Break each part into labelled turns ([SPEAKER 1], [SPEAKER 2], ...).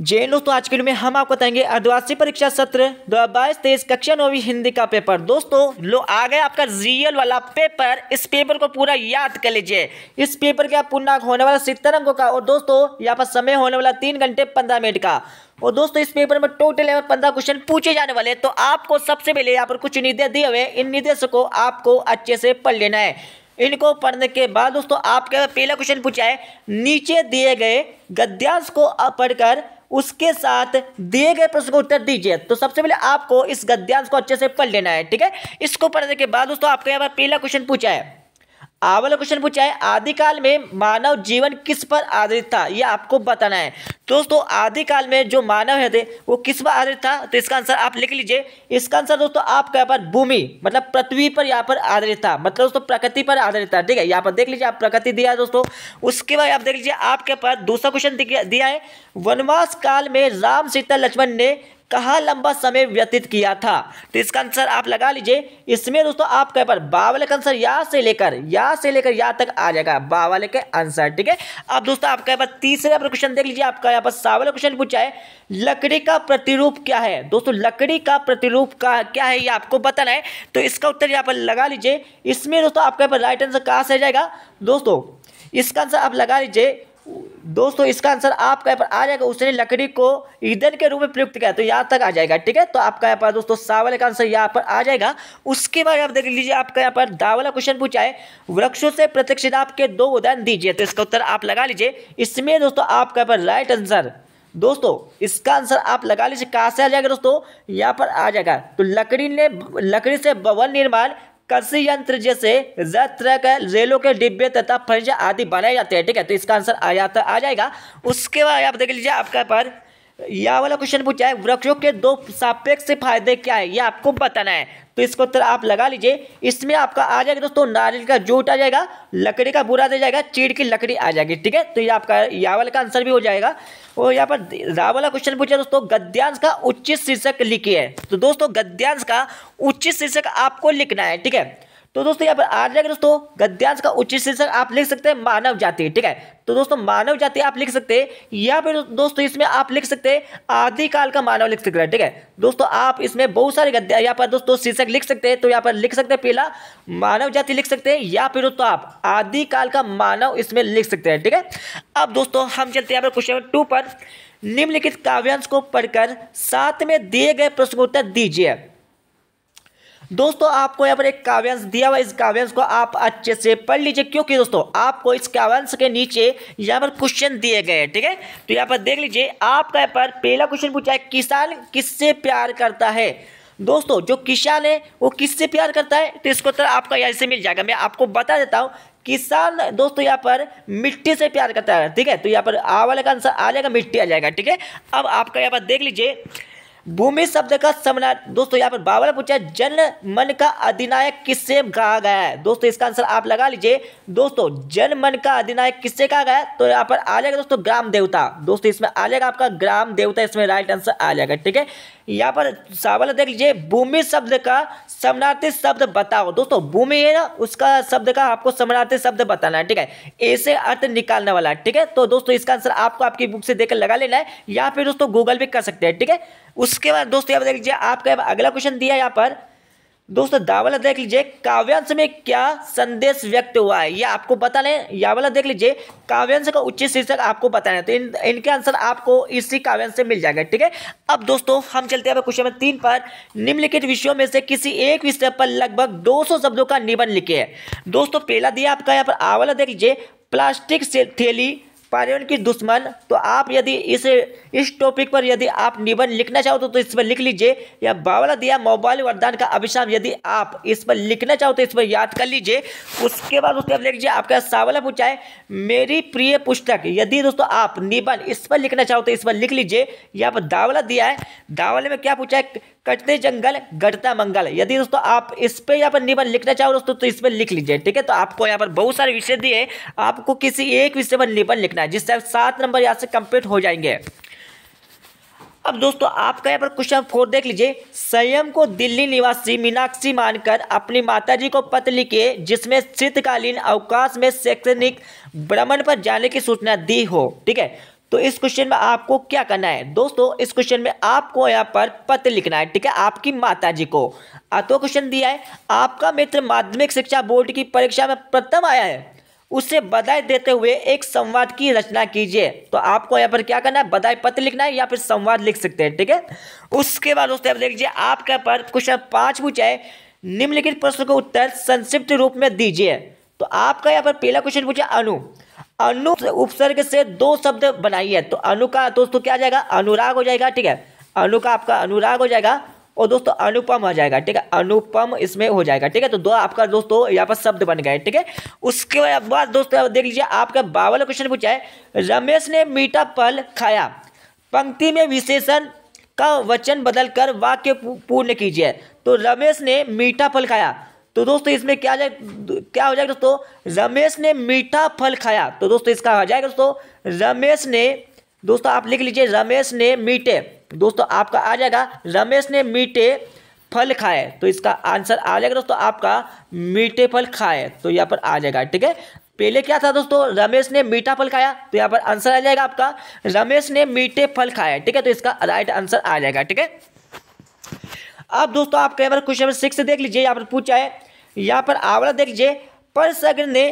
[SPEAKER 1] जैन दोस्तों आज के वीडियो में हम आपको बताएंगे अर्धवार्षिक परीक्षा सत्र दो हज़ार बाईस तेईस कक्षा नौवीं हिंदी का पेपर दोस्तों लो आ गया आपका रियल वाला पेपर इस पेपर को पूरा याद कर लीजिए इस पेपर का पूर्णांक होने वाला सितर अंकों का और दोस्तों यहाँ पर समय होने वाला तीन घंटे पंद्रह मिनट का और दोस्तों इस पेपर में टोटल एवं पंद्रह क्वेश्चन पूछे जाने वाले तो आपको सबसे पहले यहाँ पर कुछ निर्देश दिए हुए इन निर्देशों को आपको अच्छे से पढ़ लेना है इनको पढ़ने के बाद दोस्तों आपके पहला क्वेश्चन पूछा है नीचे दिए गए गद्यांश को पढ़कर उसके साथ दिए गए प्रश्न का उत्तर दीजिए तो सबसे पहले आपको इस गद्यांश को अच्छे से पढ़ लेना है ठीक है इसको पढ़ने के बाद दोस्तों आपको यहाँ पर पहला क्वेश्चन पूछा है आवाला क्वेश्चन पूछा है आदिकाल में मानव जीवन किस पर आधारित था यह आपको बताना है दोस्तों आदिकाल में जो मानव है थे वो किस पर आधारित था तो इसका आंसर आप लिख लीजिए इसका आंसर दोस्तों आपका यहाँ पर भूमि मतलब पृथ्वी पर यहाँ पर आधारित था मतलब दोस्तों प्रकृति पर आधारित था ठीक है यहाँ पर देख लीजिए आप प्रकृति दिया है दोस्तों उसके बाद आप देख लीजिए आपके पास दूसरा क्वेश्चन दिया है वनवास काल में राम सीता लक्ष्मण ने कहा लंबा समय व्यतीत किया था तो इसका आंसर आप लगा लीजिए इसमें दोस्तों आपके पर बावल का आंसर या से लेकर या से लेकर या तक आ जाएगा बावल के आंसर ठीक है अब दोस्तों आप यहाँ पर तीसरे क्वेश्चन देख लीजिए आपका यहाँ पर सावल क्वेश्चन पूछा है लकड़ी का प्रतिरूप क्या है दोस्तों लकड़ी का प्रतिरूप का क्या है ये आपको बताना है तो इसका उत्तर यहाँ पर लगा लीजिए इसमें दोस्तों आपका यहाँ पर राइट आंसर कहाँ से जाएगा दोस्तों इसका आंसर आप लगा लीजिए दोस्तों इसका आंसर आपका यहाँ पर आ जाएगा उसने लकड़ी को ईंधन के रूप में प्रयुक्त किया तो यहाँ तक आ जाएगा ठीक है तो आपका यहाँ पर दोस्तों सावल का आंसर यहाँ पर आ जाएगा उसके बाद आप देख लीजिए आपका यहाँ पर दावला क्वेश्चन पूछा है वृक्षों से प्रत्यक्ष आप के दो उदाहरण दीजिए तो इसका उत्तर आप लगा लीजिए इसमें दोस्तों आपका यहाँ पर राइट आंसर दोस्तों इसका आंसर आप लगा लीजिए कहाँ से आ जाएगा दोस्तों यहाँ पर आ जाएगा तो लकड़ी ने लकड़ी से भवन निर्माण कृषि यंत्र जैसे तरह के रेलों के डिब्बे तथा फर्जा आदि बनाए जाते हैं ठीक है तो इसका आंसर आ जाता आ जाएगा उसके बाद आप देख लीजिए आपका पर यह वाला क्वेश्चन पूछा है वृक्षों के दो सापेक्ष फायदे क्या है यह आपको बताना है तो इसको उत्तर आप लगा लीजिए इसमें आपका आ जाएगा दोस्तों नारियल का जूट आ जाएगा लकड़ी का बुरा दे जाएगा चीड़ की लकड़ी आ जाएगी ठीक है तो ये आपका यहाँ वाला का आंसर भी हो जाएगा और यहाँ पर रा वाला क्वेश्चन पूछा दोस्तों गद्यांश का उचित शीर्षक लिखिए तो दोस्तों गद्यांश का उचित शीर्षक आपको लिखना है ठीक है तो दोस्तों यहाँ पर आ जाएगा दोस्तों गद्यांश का उचित शीर्षक आप लिख सकते हैं मानव जाति ठीक है तो दोस्तों मानव जाति आप लिख सकते हैं या फिर दोस्तों इसमें आप लिख सकते हैं आदिकाल का मानव लिख सकते हैं ठीक है दोस्तों आप इसमें बहुत सारे गद्या यहाँ पर दोस्तों शीर्षक लिख सकते हैं तो यहाँ पर लिख सकते हैं पहला मानव जाति लिख सकते हैं या फिर दोस्तों आप आदिकाल का मानव इसमें लिख सकते हैं ठीक है अब दोस्तों हम चलते हैं यहाँ पर क्वेश्चन टू पर निम्नलिखित काव्यांश को पढ़कर साथ में दिए गए प्रश्न उत्तर दीजिए दोस्तों आपको यहाँ पर एक काव्यांश दिया हुआ इस काव्यांश को आप अच्छे से पढ़ लीजिए क्योंकि दोस्तों आपको इस काव्यांश के नीचे यहाँ पर क्वेश्चन दिए गए हैं ठीक है तो यहाँ पर देख लीजिए आपका यहाँ पर पहला क्वेश्चन पूछा है किसान किससे प्यार करता है दोस्तों जो किसान है वो किससे प्यार करता है तो इसको तरह आपका यहाँ से मिल जाएगा मैं आपको बता देता हूँ किसान दोस्तों यहाँ पर मिट्टी से प्यार करता है ठीक है तो यहाँ पर आ वाले का आंसर आ जाएगा मिट्टी आ जाएगा ठीक है अब आपका यहाँ पर देख लीजिए भूमि शब्द का समना दोस्तों यहाँ पर बाबा ने पूछा जन मन का अधिनायक किससे कहा गया है दोस्तों इसका आंसर आप लगा लीजिए दोस्तों जन मन का अधिनायक किससे कहा गया है तो यहाँ पर आ जाएगा दोस्तों ग्राम देवता दोस्तों इसमें आ जाएगा आपका ग्राम देवता इसमें राइट आंसर आ जाएगा ठीक है यहाँ पर सवाल देख लीजिए भूमि शब्द का समनार्थी शब्द बताओ दोस्तों भूमि है ना उसका शब्द का आपको समनार्थी शब्द बताना है ठीक है ऐसे अर्थ निकालने वाला है ठीक है तो दोस्तों इसका आंसर आपको आपकी बुक से देखकर लगा लेना है या फिर दोस्तों गूगल भी कर सकते हैं ठीक है उसके बाद दोस्तों यहाँ पर देख लीजिए आपका अगला क्वेश्चन दिया यहाँ पर दोस्तों दावला देख लीजिए काव्यांश में क्या संदेश व्यक्त हुआ है ये आपको पता नहीं या वाला देख लीजिए काव्यांश का उच्च शीर्षक आपको पता नहीं तो इन इनके आंसर आपको इसी काव्यांश से मिल जाएगा ठीक है अब दोस्तों हम चलते हैं क्वेश्चन नंबर तीन पर निम्नलिखित विषयों में से किसी एक विषय पर लगभग दो शब्दों का निबंध लिखे है दोस्तों पहला दिया आपका यहाँ पर आवाला देख लीजिए प्लास्टिक से थैली पर्यावरण की दुश्मन तो आप यदि इसे इस टॉपिक पर यदि आप निबंध लिखना चाहो तो, तो इस पर लिख लीजिए या बावला दिया मोबाइल वरदान का अभिशाप यदि आप इस पर लिखना चाहो तो इस पर याद कर लीजिए उसके बाद उसके आप लिख लीजिए आपका सावला पूछा है मेरी प्रिय पुस्तक यदि दोस्तों आप निबंध इस पर लिखना चाहो तो इस पर लिख लीजिए या पर दावला दिया है दावले में क्या पूछा है कटते जंगल घटता मंगल यदि दोस्तों आप इस पर यहाँ पर निबंध लिखना चाहो दोस्तों तो इस पर लिख लीजिए ठीक है तो आपको यहाँ पर बहुत सारे विषय दिए आपको किसी एक विषय पर निबंध लिखना है जिससे आप सात नंबर यहाँ से कंप्लीट हो जाएंगे अब दोस्तों आपका यहाँ पर क्वेश्चन फोर देख लीजिए संयम को दिल्ली निवासी मीनाक्षी मानकर अपनी माताजी को पत्र लिखे जिसमें शीतकालीन अवकाश में शैक्षणिक भ्रमण पर जाने की सूचना दी हो ठीक है तो इस क्वेश्चन में आपको क्या करना है दोस्तों इस क्वेश्चन में आपको यहाँ पर पत्र लिखना है ठीक है आपकी माता जी को तो क्वेश्चन दिया है आपका मित्र माध्यमिक शिक्षा बोर्ड की परीक्षा में प्रथम आया है उसे बधाई देते हुए एक संवाद की रचना कीजिए तो आपको यहाँ पर क्या करना है बधाई पत्र लिखना है या फिर संवाद लिख सकते हैं ठीक है उसके बाद दोस्तों आप देखिए आपके पर क्वेश्चन पाँच पूछा है निम्नलिखित प्रश्न का उत्तर संक्षिप्त रूप में दीजिए तो आपका यहाँ पर पहला क्वेश्चन पूछा अनु अनु उपसर्ग से दो शब्द बनाइए तो अनु का दोस्तों क्या जाएगा अनुराग हो जाएगा ठीक है अनु का आपका अनुराग हो जाएगा और दोस्तों अनुपम आ जाएगा ठीक है अनुपम इसमें हो जाएगा ठीक है तो दो आपका दोस्तों यहाँ पर शब्द बन गए ठीक है उसके बाद दोस्तों देख लीजिए आपका बावल क्वेश्चन पूछा है रमेश ने मीठा फल खाया पंक्ति में विशेषण का वचन बदलकर वाक्य पूर्ण कीजिए तो रमेश ने मीठा फल खाया तो दोस्तों इसमें क्या जाए क्या हो जाएगा दोस्तों रमेश ने मीठा फल खाया तो दोस्तों इसका हो जाएगा दोस्तों रमेश ने दोस्तों आप लिख लीजिए रमेश ने मीठे दोस्तों आपका आ जाएगा रमेश ने मीठे फल खाए तो इसका आंसर आ जाएगा दोस्तों आपका मीठे फल खाए तो यहाँ पर आ जाएगा ठीक है पहले क्या था दोस्तों रमेश ने मीठा फल खाया तो यहाँ पर आंसर आ जाएगा आपका रमेश ने मीठे फल खाया ठीक है तो इसका राइट आंसर आ जाएगा ठीक है अब दोस्तों आप कई बार क्वेश्चन नंबर सिक्स देख लीजिए यहाँ पर पूछा है यहाँ पर आवड़ा देख लीजिए परसगर ने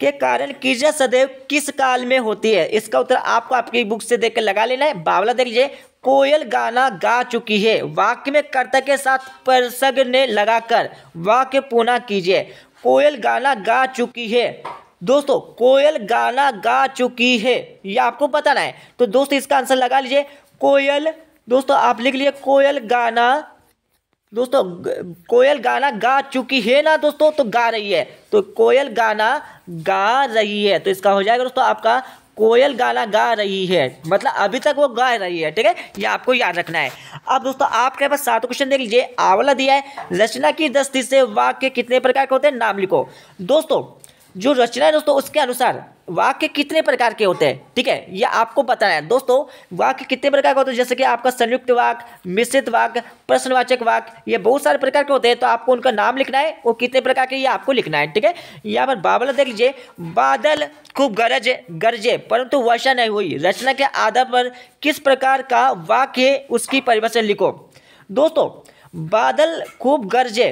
[SPEAKER 1] के कारण कीजिया सदैव किस काल में होती है इसका उत्तर आपको आपकी बुक से देख लगा लेना है बावला देख लीजिए कोयल गाना गा चुकी है वाक्य में कर्ता के साथ परसग ने लगाकर वाक्य पुनः कीजिए कोयल गाना गा चुकी है दोस्तों कोयल गाना गा चुकी है ये आपको पता ना है तो दोस्तों इसका आंसर लगा लीजिए कोयल दोस्तों आप लिख लिए कोयल गाना दोस्तों कोयल गाना गा चुकी है ना दोस्तों तो गा रही है तो कोयल गाना गा रही है तो इसका हो जाएगा दोस्तों आपका कोयल गाना गा रही है मतलब अभी तक वो गा रही है ठीक है ये आपको याद रखना है अब दोस्तों आपके पास सात क्वेश्चन देख लीजिए आंवला दिया है रचना की दस्ती से वाक्य कितने प्रकार के होते हैं नाम लिखो दोस्तों जो रचना है दोस्तों उसके अनुसार वाक्य कितने प्रकार के होते हैं ठीक है यह आपको बताना है दोस्तों वाक्य कितने प्रकार के होते हैं जैसे कि आपका संयुक्त वाक्य मिश्रित वाक्य प्रश्नवाचक वाक्य ये बहुत सारे प्रकार के होते हैं तो आपको उनका नाम लिखना है और कितने प्रकार के ये आपको लिखना है ठीक है यहाँ पर बाबला देख लीजिए बादल खूब गरज गरजे परंतु वर्षा नहीं हुई रचना के आधार पर किस प्रकार का वाक्य है उसकी परिभाषा लिखो दोस्तों बादल खूब गरजे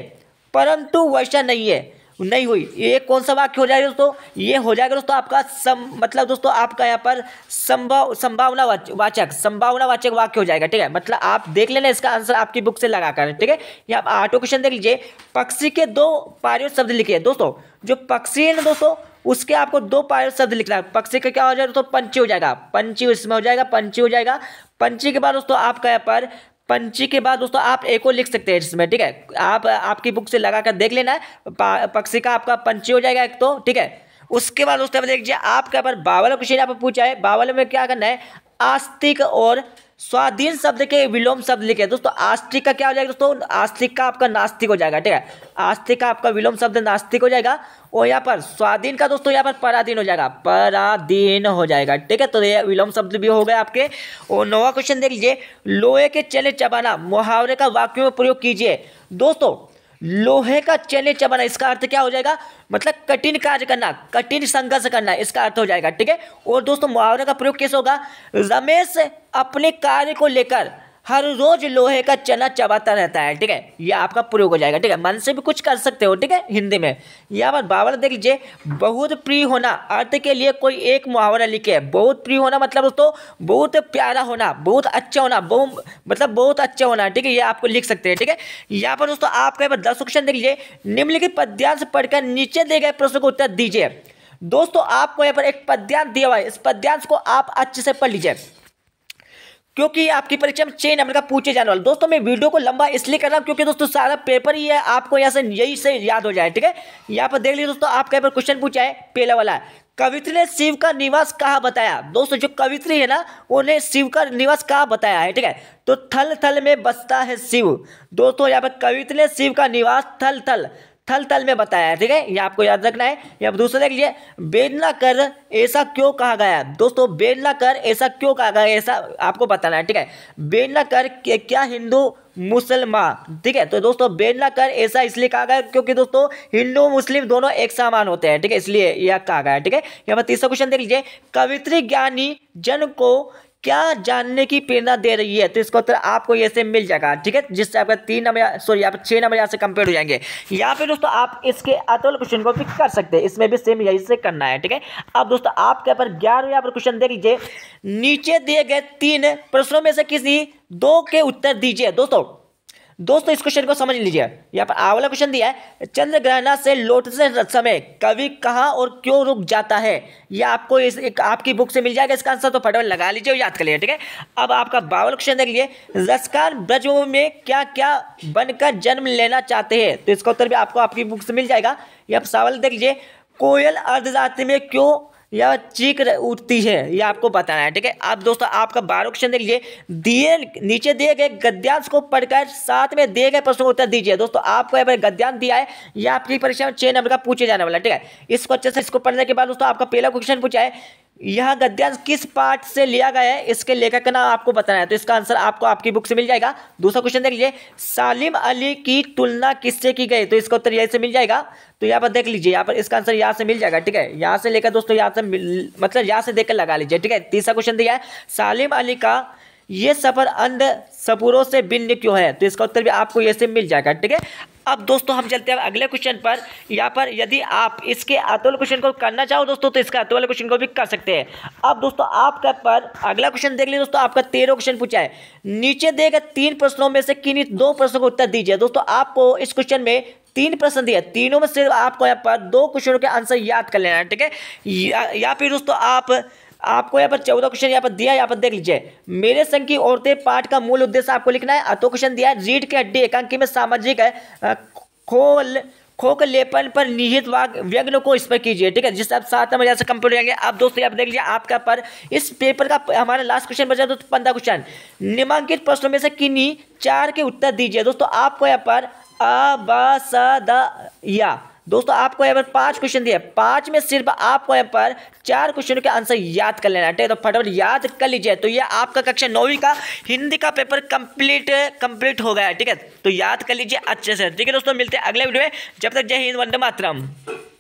[SPEAKER 1] परंतु वर्षा नहीं है नहीं हुई ये कौन सा वाक्य हो जाएगा दोस्तों ये हो जाएगा दोस्तों आपका सम मतलब दोस्तों आपका यहाँ पर संभव संभावना वाचक संभावना वाचक वाक्य हो जाएगा ठीक है मतलब आप देख लेना इसका आंसर आपकी बुक से लगा कर ठीक है या आप आठों क्वेश्चन देख लीजिए पक्षी के दो पारियों शब्द लिखे दोस्तों जो पक्षी है ना दोस्तों उसके आपको दो पायर शब्द लिखना है पक्षी का क्या हो जाएगा दोस्तों पंची हो जाएगा पंची इसमें हो जाएगा पंची हो जाएगा पंची के बाद दोस्तों आपका यहाँ पर पंची के बाद दोस्तों आप एको लिख सकते हैं इसमें ठीक है आप आपकी बुक से लगा कर देख लेना पक्षी का आपका पंची हो जाएगा एक तो ठीक है उसके बाद दोस्तों देख लीजिए आपके यहाँ पर बावल क्वेश्चन आप पूछा है बावल में क्या करना है आस्तिक और स्वाधीन शब्द के विलोम शब्द लिखे दोस्तों आस्तिक का क्या हो जाएगा दोस्तों आस्तिक का आपका नास्तिक हो जाएगा ठीक है आस्तिक का आपका विलोम शब्द नास्तिक हो जाएगा और यहाँ पर स्वाधीन का दोस्तों यहाँ पर पराधीन हो जाएगा पराधीन हो जाएगा ठीक है तो ये विलोम शब्द भी हो गए आपके और नवा क्वेश्चन देख लीजिए लोहे के चले चबाना मुहावरे का वाक्य में प्रयोग कीजिए दोस्तों लोहे का चने चबाना इसका अर्थ क्या हो जाएगा मतलब कठिन कार्य करना कठिन संघर्ष करना इसका अर्थ हो जाएगा ठीक है और दोस्तों मुहावरे का प्रयोग कैसे होगा रमेश अपने कार्य को लेकर हर रोज लोहे का चना चबाता रहता है ठीक है यह आपका प्रयोग हो जाएगा ठीक है मन से भी कुछ कर सकते हो ठीक है हिंदी में यहाँ पर बावन देख लीजिए बहुत प्रिय होना अर्थ के लिए कोई एक मुहावरा लिखे बहुत प्रिय होना मतलब दोस्तों बहुत प्यारा होना बहुत अच्छा होना बहुत मतलब बहुत अच्छा होना ठीक है ये आपको लिख सकते हैं ठीक है यहाँ पर दोस्तों आपका यहाँ पर दस क्वेश्चन देख लीजिए निम्नलिखित पद्यांश पढ़कर नीचे दिए गए प्रश्न को उत्तर दीजिए दोस्तों आपको यहाँ पर एक पद्यांश दिया हुआ है इस पद्यांश को आप अच्छे से पढ़ लीजिए क्योंकि आपकी परीक्षा में छह नंबर का पूछे जाने वाला दोस्तों मैं वीडियो को लंबा इसलिए कर रहा हूँ क्योंकि दोस्तों सारा पेपर ही है आपको यहाँ से यही से याद हो जाए ठीक है यहाँ पर देख लीजिए दोस्तों आपका यहाँ पर क्वेश्चन पूछा है पहला वाला कवित्री ने शिव का निवास कहाँ बताया दोस्तों जो कवित्री है ना उन्हें शिव का निवास कहा बताया है ठीक है तो थल थल में बसता है शिव दोस्तों यहाँ पर कवित्री ने शिव का निवास थल थल थल थल में बताया है ठीक है ये आपको याद रखना है ये अब दूसरा देख लीजिए बेदना कर ऐसा क्यों कहा गया दोस्तों बेदना कर ऐसा क्यों कहा गया ऐसा आपको बताना है ठीक है बेदना कर के क्या हिंदू मुसलमान ठीक है तो दोस्तों बेदना कर ऐसा इसलिए कहा गया क्योंकि दोस्तों हिंदू मुस्लिम दोनों एक समान होते हैं ठीक है इसलिए यह कहा गया ठीक है यहाँ पर तीसरा क्वेश्चन देख लीजिए कवित्री ज्ञानी जन को क्या जानने की प्रेरणा दे रही है तो इसका उत्तर आपको ये से मिल जाएगा ठीक है जिससे आपका तीन नंबर सॉरी आप छह नंबर यहाँ से कंपेयर हो जाएंगे या फिर दोस्तों आप इसके अतल क्वेश्चन को भी कर सकते हैं इसमें भी सेम यही से करना है ठीक है अब दोस्तों आपके यहाँ पर ग्यारह यहाँ पर क्वेश्चन देख लीजिए नीचे दिए गए तीन प्रश्नों में से किसी दो के उत्तर दीजिए दोस्तों दोस्तों इस क्वेश्चन को समझ लीजिए यहाँ पर आवला क्वेश्चन दिया है चंद्र ग्रहण से लौटते समय कवि कहाँ और क्यों रुक जाता है यह आपको इस एक आपकी बुक से मिल जाएगा इसका आंसर तो फटाफट लगा लीजिए और याद कर लीजिए ठीक है अब आपका बावल क्वेश्चन देख लिए रसकार ब्रज में क्या क्या बनकर जन्म लेना चाहते हैं तो इसका उत्तर भी आपको आपकी बुक से मिल जाएगा यह सवाल देख लीजिए कोयल अर्धरात्रि में क्यों या चीख उठती है ये आपको बताना है ठीक है अब दोस्तों आपका बारह क्वेश्चन देख लीजिए दिए नीचे दिए गए गद्यांश को पढ़कर साथ में दिए गए प्रश्नों उत्तर दीजिए दोस्तों आपको यहाँ पर गद्यांश दिया है यह आपकी परीक्षा में छह नंबर का पूछे जाने वाला ठीक है इसको अच्छे से इसको पढ़ने के बाद दोस्तों आपका पहला क्वेश्चन पूछा है यह गद्यांश किस पाठ से लिया गया है इसके लेखक का नाम आपको बताना है तो इसका आंसर आपको आपकी बुक से मिल जाएगा दूसरा क्वेश्चन देख लीजिए सालिम अली की तुलना किससे की गई तो इसका उत्तर यहीं से मिल जाएगा तो यहाँ पर देख लीजिए यहाँ पर इसका आंसर यहाँ से मिल जाएगा ठीक है यहाँ से लेकर दोस्तों यहाँ से मतलब यहाँ से देखकर लगा लीजिए ठीक है तीसरा क्वेश्चन दिया है सालिम अली का ये सफ़र अंध सपूरों से भिन्न क्यों है तो इसका उत्तर भी आपको ये से मिल जाएगा ठीक है अब दोस्तों हम चलते हैं अगले क्वेश्चन पर यहाँ पर यदि आप इसके आते वाले क्वेश्चन को करना चाहो दोस्तों तो इसके आते वाले क्वेश्चन को भी कर सकते हैं अब दोस्तों आपका पर अगला क्वेश्चन देख लीजिए दोस्तों आपका तेरह क्वेश्चन पूछा है नीचे दिए गए तीन प्रश्नों में से किन्हीं दो प्रश्नों को उत्तर दीजिए दोस्तों आपको इस क्वेश्चन में तीन प्रश्न दिया तीनों में सिर्फ आपको यहाँ पर दो क्वेश्चनों के आंसर याद कर लेना है ठीक है या, या फिर दोस्तों आप आपको यहाँ पर चौदह क्वेश्चन यहाँ पर दिया यहाँ पर देख लीजिए मेरे संघ की औरतें पाठ का मूल उद्देश्य आपको लिखना है अतो क्वेश्चन दिया है रीढ़ के हड्डी एकांकी में सामाजिक है खोल खोक लेपन पर निहित वाक व्यग्न को इस पर कीजिए ठीक है जिससे आप सात नंबर से कंप्लीट जाएंगे आप दोस्तों यहाँ पर देख लीजिए आपका पर इस पेपर का हमारा लास्ट क्वेश्चन बचा दोस्तों पंद्रह क्वेश्चन निमांकित प्रश्नों में से किन्हीं चार के उत्तर दीजिए दोस्तों आपको यहाँ पर अ बा स द या दोस्तों आपको यहाँ पर पांच क्वेश्चन दिए पांच में सिर्फ आपको यहाँ पर चार क्वेश्चन के आंसर याद कर लेना है ठीक है तो फटाफट याद कर लीजिए तो ये आपका कक्षा नौवीं का हिंदी का पेपर कंप्लीट कंप्लीट हो गया है ठीक है तो याद कर लीजिए अच्छे से ठीक है दोस्तों मिलते हैं अगले वीडियो में जब तक जय हिंद वंदे मातरम